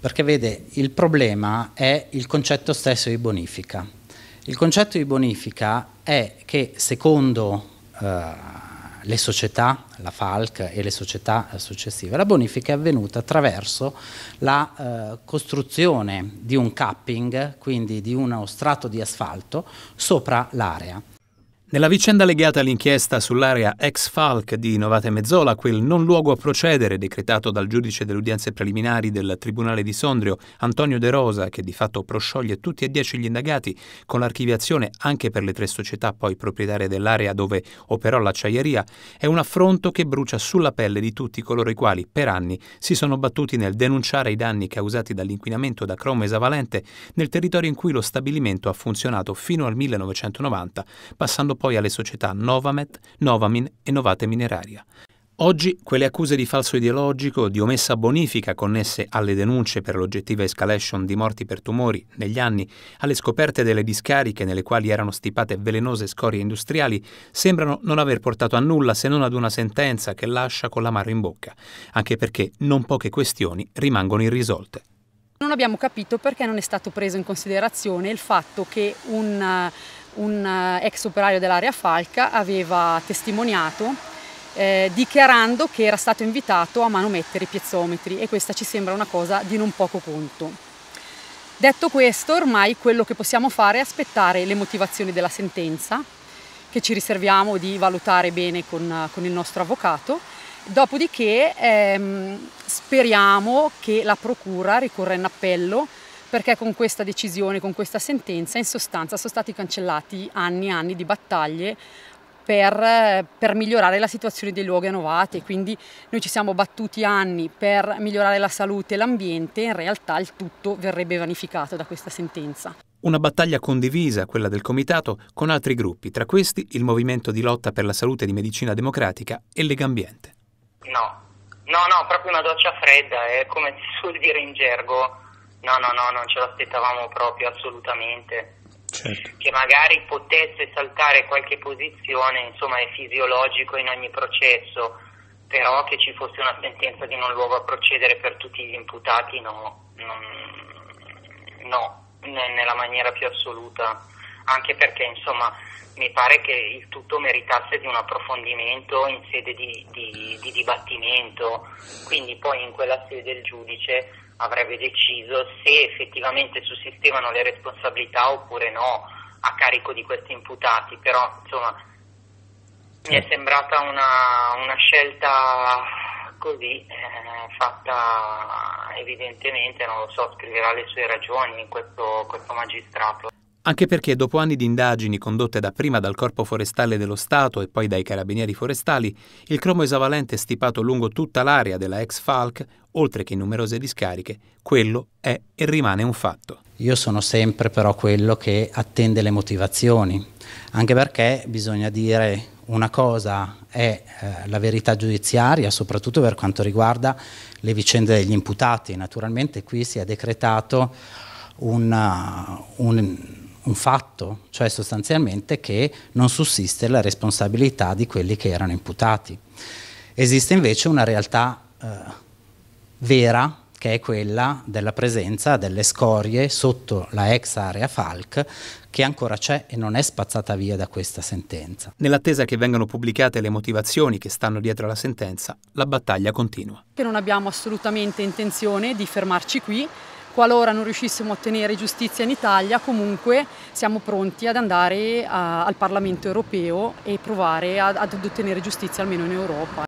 Perché vede, il problema è il concetto stesso di bonifica. Il concetto di bonifica è che secondo eh, le società, la FALC e le società successive, la bonifica è avvenuta attraverso la eh, costruzione di un capping, quindi di uno strato di asfalto, sopra l'area. Nella vicenda legata all'inchiesta sull'area ex Falk di Novate Mezzola, quel non luogo a procedere decretato dal giudice delle udienze preliminari del Tribunale di Sondrio, Antonio De Rosa, che di fatto proscioglie tutti e dieci gli indagati, con l'archiviazione anche per le tre società poi proprietarie dell'area dove operò l'acciaieria, è un affronto che brucia sulla pelle di tutti coloro i quali, per anni, si sono battuti nel denunciare i danni causati dall'inquinamento da cromo esavalente nel territorio in cui lo stabilimento ha funzionato fino al 1990, passando poi alle società Novamet, Novamin e Novate Mineraria. Oggi quelle accuse di falso ideologico, di omessa bonifica connesse alle denunce per l'oggettiva escalation di morti per tumori negli anni, alle scoperte delle discariche nelle quali erano stipate velenose scorie industriali, sembrano non aver portato a nulla se non ad una sentenza che lascia con l'amaro in bocca, anche perché non poche questioni rimangono irrisolte. Non abbiamo capito perché non è stato preso in considerazione il fatto che un un eh, ex operaio dell'area Falca aveva testimoniato eh, dichiarando che era stato invitato a manomettere i piezometri e questa ci sembra una cosa di non poco conto. Detto questo, ormai quello che possiamo fare è aspettare le motivazioni della sentenza, che ci riserviamo di valutare bene con, con il nostro avvocato, dopodiché ehm, speriamo che la Procura ricorra in appello perché con questa decisione, con questa sentenza, in sostanza sono stati cancellati anni e anni di battaglie per, per, migliorare la situazione dei luoghi a Novate. Quindi noi ci siamo battuti anni per migliorare la salute e l'ambiente, in realtà il tutto verrebbe vanificato da questa sentenza. Una battaglia condivisa, quella del Comitato, con altri gruppi, tra questi il Movimento di lotta per la salute di medicina democratica e Legambiente. No, no, no, proprio una doccia fredda, è come si suol dire in gergo No, no, no, non ce l'aspettavamo proprio assolutamente. Certo. Che magari potesse saltare qualche posizione, insomma è fisiologico in ogni processo, però che ci fosse una sentenza di non luogo a procedere per tutti gli imputati no, non, no nella maniera più assoluta, anche perché insomma mi pare che il tutto meritasse di un approfondimento in sede di, di, di dibattimento, quindi poi in quella sede il giudice avrebbe deciso se effettivamente sussistevano le responsabilità oppure no a carico di questi imputati, però insomma mi è sembrata una, una scelta così eh, fatta evidentemente, non lo so, scriverà le sue ragioni questo, questo magistrato anche perché dopo anni di indagini condotte dapprima dal Corpo Forestale dello Stato e poi dai Carabinieri Forestali, il cromo esavalente stipato lungo tutta l'area della ex Falk, oltre che in numerose discariche, quello è e rimane un fatto. Io sono sempre però quello che attende le motivazioni, anche perché bisogna dire una cosa è eh, la verità giudiziaria, soprattutto per quanto riguarda le vicende degli imputati. Naturalmente qui si è decretato un, eh, un un fatto, cioè sostanzialmente che non sussiste la responsabilità di quelli che erano imputati. Esiste invece una realtà eh, vera che è quella della presenza delle scorie sotto la ex area Falk che ancora c'è e non è spazzata via da questa sentenza. Nell'attesa che vengano pubblicate le motivazioni che stanno dietro alla sentenza, la battaglia continua. Che non abbiamo assolutamente intenzione di fermarci qui, qualora non riuscissimo a ottenere giustizia in Italia, comunque siamo pronti ad andare a, al Parlamento europeo e provare ad, ad ottenere giustizia almeno in Europa.